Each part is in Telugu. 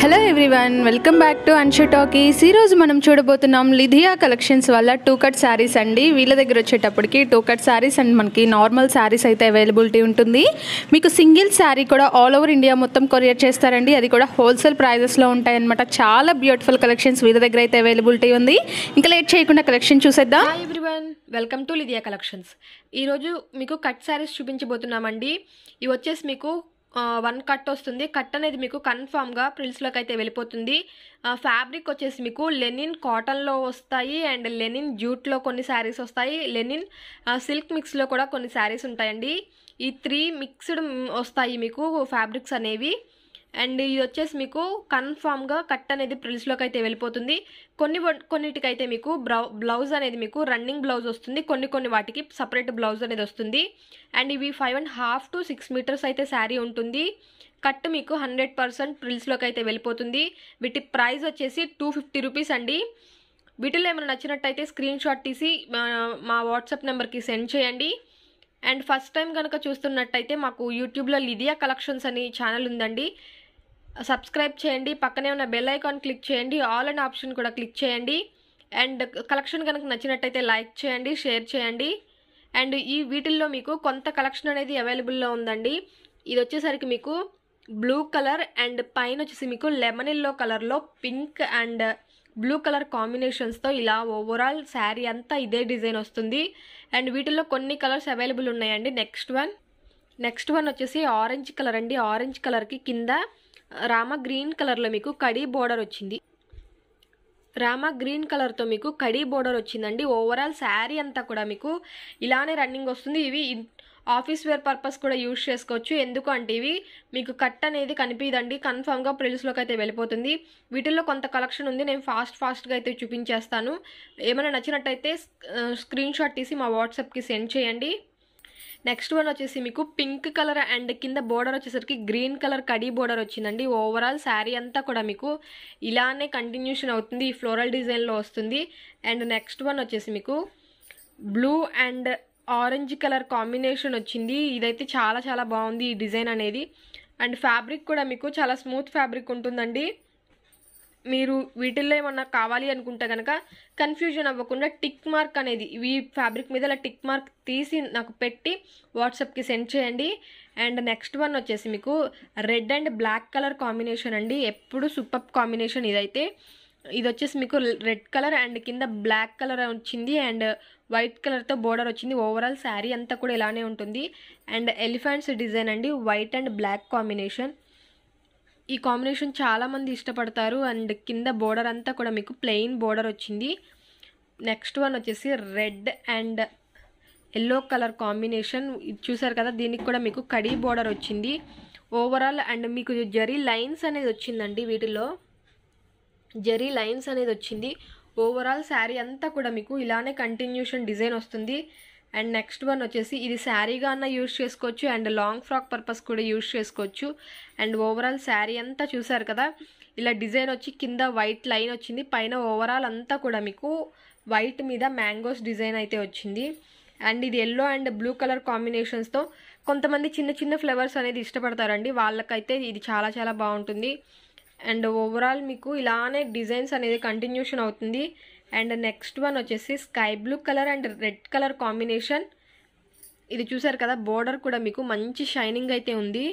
hello everyone welcome back to Anshu talkies ఈరోజు మనం చూడబోతున్నాం లిథియా కలెక్షన్స్ వల్ల టూ కట్ శారీస్ అండి వీళ్ళ దగ్గర వచ్చేటప్పటికి టూ కట్ శారీస్ అండ్ మనకి నార్మల్ శారీస్ అయితే అవైలబిలిటీ ఉంటుంది మీకు సింగిల్ శారీ కూడా ఆల్ ఓవర్ ఇండియా మొత్తం కొరియర్ చేస్తారండి అది కూడా హోల్సేల్ ప్రైజెస్లో ఉంటాయన్నమాట చాలా బ్యూటిఫుల్ కలెక్షన్స్ వీళ్ళ దగ్గర అయితే అవైలబిలిటీ ఉంది ఇంకా లేట్ చేయకుండా కలెక్షన్ చూసేద్దాం everyone welcome to Lydia collections ఈరోజు మీకు కట్ శారీస్ చూపించబోతున్నామండి ఇవి వచ్చేసి మీకు వన్ కట్ వస్తుంది కట్ అనేది మీకు కన్ఫామ్గా ప్రిల్స్లోకి అయితే వెళ్ళిపోతుంది ఫ్యాబ్రిక్ వచ్చేసి మీకు లెనిన్ కాటన్లో వస్తాయి అండ్ లెనిన్ జ్యూట్లో కొన్ని శారీస్ వస్తాయి లెనిన్ సిల్క్ మిక్స్లో కూడా కొన్ని శారీస్ ఉంటాయండి ఈ త్రీ మిక్స్డ్ వస్తాయి మీకు ఫ్యాబ్రిక్స్ అనేవి అండ్ ఇది వచ్చేసి మీకు కన్ఫామ్గా కట్ అనేది ప్రిల్స్లోకి అయితే వెళ్ళిపోతుంది కొన్ని కొన్నిటికైతే మీకు బ్లౌజ్ అనేది మీకు రన్నింగ్ బ్లౌజ్ వస్తుంది కొన్ని కొన్ని వాటికి సపరేట్ బ్లౌజ్ అనేది వస్తుంది అండ్ ఇవి five and half to six metres అయితే శారీ ఉంటుంది కట్ మీకు హండ్రెడ్ పర్సెంట్ ప్రిల్స్లోకి అయితే వెళ్ళిపోతుంది వీటి ప్రైస్ వచ్చేసి టూ ఫిఫ్టీ రూపీస్ అండి వీటిలో ఏమైనా నచ్చినట్టయితే స్క్రీన్ షాట్ తీసి మా వాట్సాప్ నెంబర్కి సెండ్ చేయండి అండ్ ఫస్ట్ టైం కనుక చూస్తున్నట్టయితే మాకు యూట్యూబ్లో లిదియా కలెక్షన్స్ అని ఛానల్ ఉందండి సబ్స్క్రైబ్ చేయండి పక్కనే ఉన్న బెల్ ఐకాన్ క్లిక్ చేయండి ఆల్ అండ్ ఆప్షన్ కూడా క్లిక్ చేయండి అండ్ కలెక్షన్ కనుక నచ్చినట్టయితే లైక్ చేయండి షేర్ చేయండి అండ్ ఈ వీటిల్లో మీకు కొంత కలెక్షన్ అనేది అవైలబుల్లో ఉందండి ఇది వచ్చేసరికి మీకు బ్లూ కలర్ అండ్ పైన వచ్చేసి మీకు లెమన్ ఎల్లో కలర్లో పింక్ అండ్ బ్లూ కలర్ కాంబినేషన్స్తో ఇలా ఓవరాల్ శారీ అంతా ఇదే డిజైన్ వస్తుంది అండ్ వీటిల్లో కొన్ని కలర్స్ అవైలబుల్ ఉన్నాయండి నెక్స్ట్ వన్ నెక్స్ట్ వన్ వచ్చేసి ఆరెంజ్ కలర్ అండి ఆరెంజ్ కలర్కి కింద రామ గ్రీన్ కలర్లో మీకు కడీ బోర్డర్ వచ్చింది రామ గ్రీన్ కలర్తో మీకు కడీ బోర్డర్ వచ్చిందండి ఓవరాల్ శారీ అంతా కూడా మీకు ఇలానే రన్నింగ్ వస్తుంది ఇవి ఆఫీస్ వేర్ పర్పస్ కూడా యూజ్ చేసుకోవచ్చు ఎందుకు అంటే ఇవి మీకు కట్ అనేది కనిపించదండి కన్ఫామ్గా ప్రిల్స్లోకి అయితే వెళ్ళిపోతుంది వీటిల్లో కొంత కలెక్షన్ ఉంది నేను ఫాస్ట్ ఫాస్ట్గా అయితే చూపించేస్తాను ఏమైనా నచ్చినట్టయితే స్క్రీన్ షాట్ తీసి మా వాట్సాప్కి సెండ్ చేయండి నెక్స్ట్ వన్ వచ్చేసి మీకు పింక్ కలర్ అండ్ కింద బోర్డర్ వచ్చేసరికి గ్రీన్ కలర్ కడీ బోర్డర్ వచ్చిందండి ఓవరాల్ శారీ అంతా కూడా మీకు ఇలానే కంటిన్యూషన్ అవుతుంది ఈ ఫ్లోరల్ డిజైన్లో వస్తుంది అండ్ నెక్స్ట్ వన్ వచ్చేసి మీకు blue and orange colour combination వచ్చింది ఇదైతే చాలా చాలా బాగుంది ఈ డిజైన్ అనేది అండ్ ఫ్యాబ్రిక్ కూడా మీకు చాలా స్మూత్ ఫ్యాబ్రిక్ ఉంటుందండి మీరు వీటిల్లో ఏమన్నా కావాలి అనుకుంటే కనుక కన్ఫ్యూజన్ అవ్వకుండా టిక్ మార్క్ అనేది ఈ ఫ్యాబ్రిక్ మీద అలా టిక్ మార్క్ తీసి నాకు పెట్టి వాట్సాప్కి సెండ్ చేయండి అండ్ నెక్స్ట్ వన్ వచ్చేసి మీకు red and black colour combination అండి ఎప్పుడు సూపర్ కాంబినేషన్ ఇదైతే ఇది వచ్చేసి మీకు రెడ్ కలర్ అండ్ కింద బ్లాక్ కలర్ వచ్చింది అండ్ వైట్ కలర్తో బోర్డర్ వచ్చింది ఓవరాల్ శారీ అంతా కూడా ఇలానే ఉంటుంది అండ్ ఎలిఫెంట్స్ డిజైన్ అండి వైట్ అండ్ బ్లాక్ కాంబినేషన్ ఈ కాంబినేషన్ చాలామంది ఇష్టపడతారు అండ్ కింద బోర్డర్ అంతా కూడా మీకు ప్లెయిన్ బోర్డర్ వచ్చింది నెక్స్ట్ వన్ వచ్చేసి red and yellow colour combination చూసారు కదా దీనికి కూడా మీకు కడీ బోర్డర్ వచ్చింది ఓవరాల్ అండ్ మీకు జరీ లైన్స్ అనేది వచ్చిందండి వీటిలో జరీ లైన్స్ అనేది వచ్చింది ఓవరాల్ శారీ అంతా కూడా మీకు ఇలానే కంటిన్యూషన్ డిజైన్ వస్తుంది అండ్ నెక్స్ట్ వన్ వచ్చేసి ఇది శారీగా అన్న యూజ్ చేసుకోవచ్చు అండ్ లాంగ్ ఫ్రాక్ పర్పస్ కూడా యూజ్ చేసుకోవచ్చు అండ్ ఓవరాల్ శారీ అంతా చూసారు కదా ఇలా డిజైన్ వచ్చి కింద వైట్ లైన్ వచ్చింది పైన ఓవరాల్ అంతా కూడా మీకు వైట్ మీద మ్యాంగోస్ డిజైన్ అయితే వచ్చింది అండ్ ఇది ఎల్లో అండ్ బ్లూ కలర్ కాంబినేషన్స్తో కొంతమంది చిన్న చిన్న ఫ్లేవర్స్ అనేది ఇష్టపడతారండి వాళ్ళకైతే ఇది చాలా చాలా బాగుంటుంది అండ్ ఓవరాల్ మీకు ఇలానే డిజైన్స్ అనేది కంటిన్యూషన్ అవుతుంది అండ్ నెక్స్ట్ వన్ వచ్చేసి sky blue colour and red colour combination ఇది చూసారు కదా బోర్డర్ కూడా మీకు మంచి షైనింగ్ అయితే ఉంది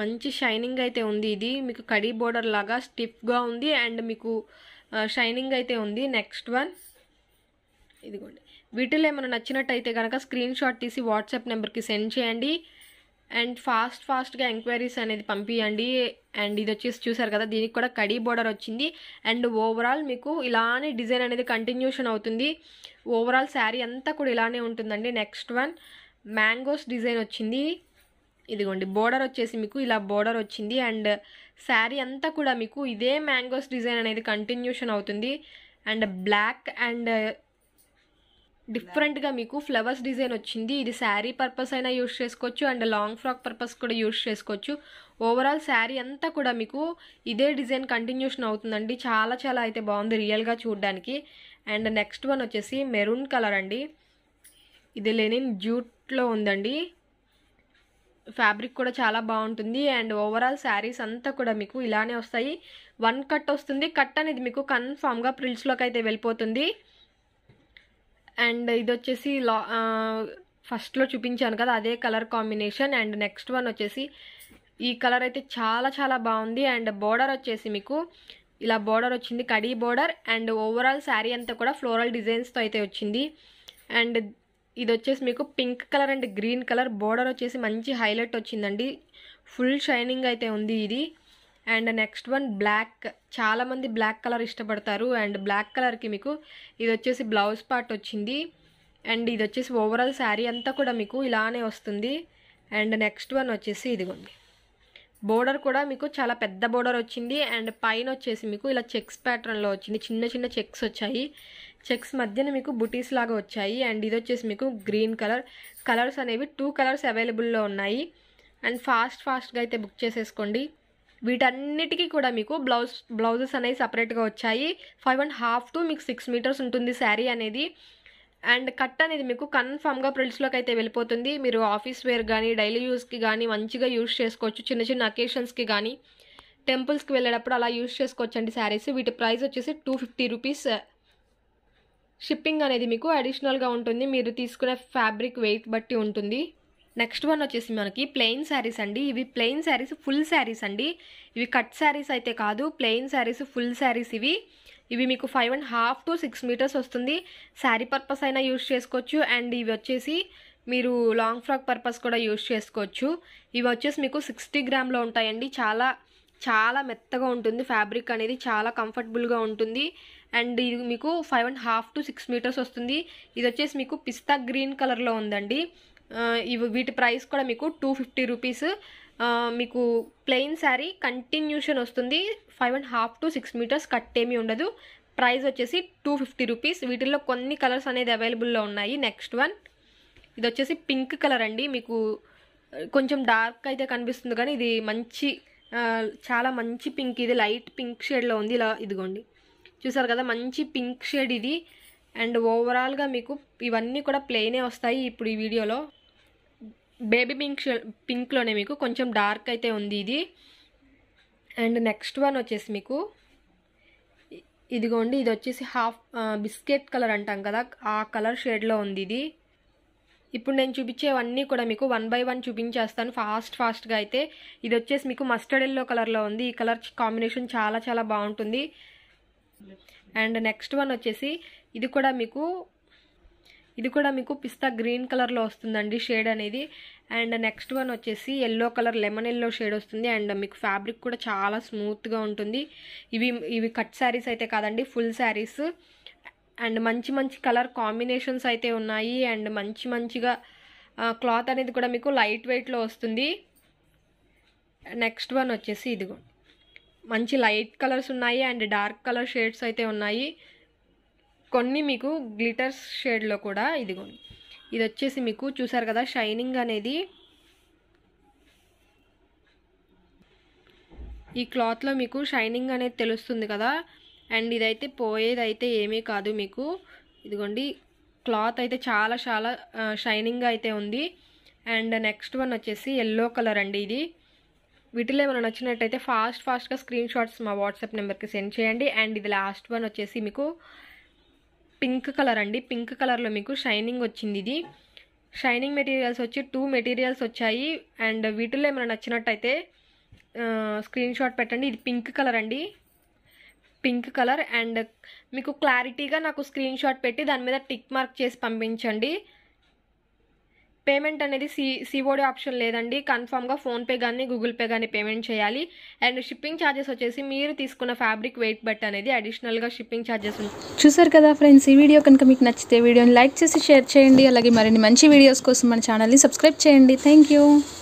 మంచి షైనింగ్ అయితే ఉంది ఇది మీకు కడీ బోర్డర్ లాగా స్టిఫ్గా ఉంది అండ్ మీకు షైనింగ్ అయితే ఉంది నెక్స్ట్ వన్ ఇదిగోండి వీటిలో ఏమైనా నచ్చినట్టయితే కనుక స్క్రీన్ షాట్ తీసి వాట్సాప్ నెంబర్కి సెండ్ చేయండి అండ్ ఫాస్ట్ ఫాస్ట్గా ఎంక్వైరీస్ అనేది పంపించండి అండ్ ఇది వచ్చేసి చూసారు కదా దీనికి కూడా కడీ బోర్డర్ వచ్చింది అండ్ ఓవరాల్ మీకు ఇలానే డిజైన్ అనేది కంటిన్యూషన్ అవుతుంది ఓవరాల్ శారీ అంతా కూడా ఇలానే ఉంటుందండి నెక్స్ట్ వన్ మ్యాంగోస్ డిజైన్ వచ్చింది ఇదిగోండి బోర్డర్ వచ్చేసి మీకు ఇలా బోర్డర్ వచ్చింది అండ్ శారీ అంతా కూడా మీకు ఇదే మ్యాంగోస్ డిజైన్ అనేది కంటిన్యూషన్ అవుతుంది అండ్ బ్లాక్ అండ్ డిఫరెంట్గా మీకు ఫ్లవర్స్ డిజైన్ వచ్చింది ఇది శారీ పర్పస్ అయినా యూస్ చేసుకోవచ్చు అండ్ లాంగ్ ఫ్రాక్ పర్పస్ కూడా యూస్ చేసుకోవచ్చు ఓవరాల్ శారీ అంతా కూడా మీకు ఇదే డిజైన్ కంటిన్యూషన్ అవుతుందండి చాలా చాలా అయితే బాగుంది రియల్గా చూడడానికి అండ్ నెక్స్ట్ వన్ వచ్చేసి మెరూన్ కలర్ అండి ఇది లెనిన్ జ్యూట్లో ఉందండి ఫ్యాబ్రిక్ కూడా చాలా బాగుంటుంది అండ్ ఓవరాల్ శారీస్ అంతా కూడా మీకు ఇలానే వస్తాయి వన్ కట్ వస్తుంది కట్ అనేది మీకు కన్ఫామ్గా ప్రిల్స్లోకి అయితే వెళ్ళిపోతుంది అండ్ ఇది వచ్చేసి లా ఫస్ట్లో చూపించాను కదా అదే colour combination and next one వచ్చేసి ఈ కలర్ అయితే చాలా చాలా బాగుంది అండ్ బోర్డర్ వచ్చేసి మీకు ఇలా బోర్డర్ వచ్చింది కడీ బోర్డర్ అండ్ ఓవరాల్ శారీ అంతా కూడా ఫ్లోరల్ డిజైన్స్తో అయితే వచ్చింది అండ్ ఇది వచ్చేసి మీకు pink colour and green colour border వచ్చేసి మంచి హైలైట్ వచ్చిందండి ఫుల్ షైనింగ్ అయితే ఉంది ఇది అండ్ నెక్స్ట్ వన్ బ్లాక్ చాలామంది బ్లాక్ కలర్ ఇష్టపడతారు అండ్ బ్లాక్ కలర్కి మీకు ఇది వచ్చేసి బ్లౌజ్ పార్ట్ వచ్చింది అండ్ ఇది వచ్చేసి ఓవరాల్ శారీ అంతా కూడా మీకు ఇలానే వస్తుంది అండ్ నెక్స్ట్ వన్ వచ్చేసి ఇదిగోండి బోర్డర్ కూడా మీకు చాలా పెద్ద బోర్డర్ వచ్చింది అండ్ పైన వచ్చేసి మీకు ఇలా చెక్స్ ప్యాటర్న్లో వచ్చింది చిన్న చిన్న చెక్స్ వచ్చాయి చెక్స్ మధ్యన మీకు బుటీస్ లాగా వచ్చాయి అండ్ ఇది వచ్చేసి మీకు గ్రీన్ కలర్ కలర్స్ అనేవి టూ కలర్స్ అవైలబుల్లో ఉన్నాయి అండ్ ఫాస్ట్ ఫాస్ట్గా అయితే బుక్ చేసేసుకోండి వీటన్నిటికీ కూడా మీకు బ్లౌజ్ బ్లౌజెస్ అనేవి సపరేట్గా వచ్చాయి ఫైవ్ అండ్ హాఫ్ టు మీకు సిక్స్ మీటర్స్ ఉంటుంది శారీ అనేది అండ్ కట్ అనేది మీకు కన్ఫామ్గా ప్రిల్స్లోకి అయితే వెళ్ళిపోతుంది మీరు ఆఫీస్ వేర్ కానీ డైలీ యూస్కి కానీ మంచిగా యూజ్ చేసుకోవచ్చు చిన్న చిన్న అకేషన్స్కి కానీ టెంపుల్స్కి వెళ్ళేటప్పుడు అలా చేసుకోవచ్చు చేసుకోవచ్చండి శారీస్ వీటి ప్రైస్ వచ్చేసి టూ ఫిఫ్టీ రూపీస్ షిప్పింగ్ అనేది మీకు అడిషనల్గా ఉంటుంది మీరు తీసుకునే ఫ్యాబ్రిక్ వెయిట్ బట్టి ఉంటుంది నెక్స్ట్ వన్ వచ్చేసి మనకి ప్లెయిన్ శారీస్ అండి ఇవి ప్లెయిన్ శారీస్ ఫుల్ శారీస్ అండి ఇవి కట్ శారీస్ అయితే కాదు ప్లెయిన్ శారీస్ ఫుల్ శారీస్ ఇవి ఇవి మీకు five and half to six metres వస్తుంది శారీ పర్పస్ అయినా యూజ్ చేసుకోవచ్చు అండ్ ఇవి వచ్చేసి మీరు లాంగ్ ఫ్రాక్ పర్పస్ కూడా యూజ్ చేసుకోవచ్చు ఇవి వచ్చేసి మీకు సిక్స్టీ గ్రామ్లో ఉంటాయండి చాలా చాలా మెత్తగా ఉంటుంది ఫ్యాబ్రిక్ అనేది చాలా కంఫర్టబుల్గా ఉంటుంది అండ్ ఇది మీకు five and half to six metres వస్తుంది ఇది వచ్చేసి మీకు పిస్తా గ్రీన్ కలర్లో ఉందండి ఇవి వీటి ప్రైస్ కూడా మీకు టూ ఫిఫ్టీ రూపీస్ మీకు ప్లెయిన్ శారీ కంటిన్యూషన్ వస్తుంది five and half to six metres cut ఏమీ ఉండదు ప్రైస్ వచ్చేసి టూ ఫిఫ్టీ రూపీస్ వీటిల్లో కొన్ని కలర్స్ అనేది అవైలబుల్లో ఉన్నాయి నెక్స్ట్ వన్ ఇది వచ్చేసి పింక్ కలర్ అండి మీకు కొంచెం డార్క్ అయితే కనిపిస్తుంది కానీ ఇది మంచి చాలా మంచి పింక్ ఇది లైట్ పింక్ షేడ్లో ఉంది ఇలా ఇదిగోండి చూసారు కదా మంచి పింక్ షేడ్ ఇది అండ్ ఓవరాల్గా మీకు ఇవన్నీ కూడా ప్లెయినే వస్తాయి ఇప్పుడు ఈ వీడియోలో బేబీ పింక్ పింక్లోనే మీకు కొంచెం డార్క్ అయితే ఉంది ఇది అండ్ నెక్స్ట్ వన్ వచ్చేసి మీకు ఇదిగోండి ఇది వచ్చేసి హాఫ్ బిస్కెట్ కలర్ అంటాం కదా ఆ కలర్ షేడ్లో ఉంది ఇది ఇప్పుడు నేను చూపించేవన్నీ కూడా మీకు వన్ బై వన్ చూపించేస్తాను ఫాస్ట్ ఫాస్ట్గా అయితే ఇది వచ్చేసి మీకు మస్టర్డ్ ఎల్లో కలర్లో ఉంది ఈ కలర్ కాంబినేషన్ చాలా చాలా బాగుంటుంది అండ్ నెక్స్ట్ వన్ వచ్చేసి ఇది కూడా మీకు ఇది కూడా మీకు పిస్తా గ్రీన్ కలర్లో వస్తుందండి షేడ్ అనేది అండ్ నెక్స్ట్ వన్ వచ్చేసి yellow colour lemon yellow shade వస్తుంది అండ్ మీకు ఫ్యాబ్రిక్ కూడా చాలా స్మూత్గా ఉంటుంది ఇవి ఇవి కట్ శారీస్ అయితే కాదండి ఫుల్ శారీస్ అండ్ మంచి మంచి కలర్ కాంబినేషన్స్ అయితే ఉన్నాయి అండ్ మంచి మంచిగా క్లాత్ అనేది కూడా మీకు లైట్ వెయిట్లో వస్తుంది నెక్స్ట్ వన్ వచ్చేసి ఇదిగో మంచి లైట్ కలర్స్ ఉన్నాయి అండ్ డార్క్ కలర్ షేడ్స్ అయితే ఉన్నాయి కొన్ని మీకు గ్లిటర్స్ షేడ్లో కూడా ఇదిగోండి ఇది వచ్చేసి మీకు చూసారు కదా షైనింగ్ అనేది ఈ క్లాత్లో మీకు షైనింగ్ అనేది తెలుస్తుంది కదా అండ్ ఇదైతే పోయేదైతే ఏమీ కాదు మీకు ఇదిగోండి క్లాత్ అయితే చాలా చాలా షైనింగ్ అయితే ఉంది అండ్ నెక్స్ట్ వన్ వచ్చేసి ఎల్లో కలర్ అండి ఇది వీటిలో ఏమైనా నచ్చినట్టయితే ఫాస్ట్ ఫాస్ట్గా స్క్రీన్ షాట్స్ మా వాట్సాప్ నెంబర్కి సెండ్ చేయండి అండ్ ఇది లాస్ట్ వన్ వచ్చేసి మీకు పింక్ కలర్ అండి పింక్ కలర్లో మీకు షైనింగ్ వచ్చింది ఇది షైనింగ్ మెటీరియల్స్ వచ్చి టూ మెటీరియల్స్ వచ్చాయి అండ్ వీటిలో ఏమైనా నచ్చినట్టయితే స్క్రీన్ షాట్ పెట్టండి ఇది పింక్ కలర్ అండి పింక్ కలర్ అండ్ మీకు క్లారిటీగా నాకు స్క్రీన్ షాట్ పెట్టి దాని మీద టిక్ మార్క్ చేసి పంపించండి పేమెంట్ అనేది సి సిఓడి ఆప్షన్ లేదండి కన్ఫామ్గా ఫోన్పే కానీ గూగుల్ పే కానీ పేమెంట్ చేయాలి అండ్ షిప్పింగ్ ఛార్జెస్ వచ్చేసి మీరు తీసుకున్న ఫ్యాబ్రిక్ వెయిట్ బట్ అనేది అడిషనల్గా షిప్పింగ్ ఛార్జెస్ చూసారు కదా ఫ్రెండ్స్ ఈ వీడియో కనుక మీకు నచ్చితే వీడియోని లైక్ చేసి షేర్ చేయండి అలాగే మరిన్ని మంచి వీడియోస్ కోసం మన ఛానల్ని సబ్స్క్రైబ్ చేయండి థ్యాంక్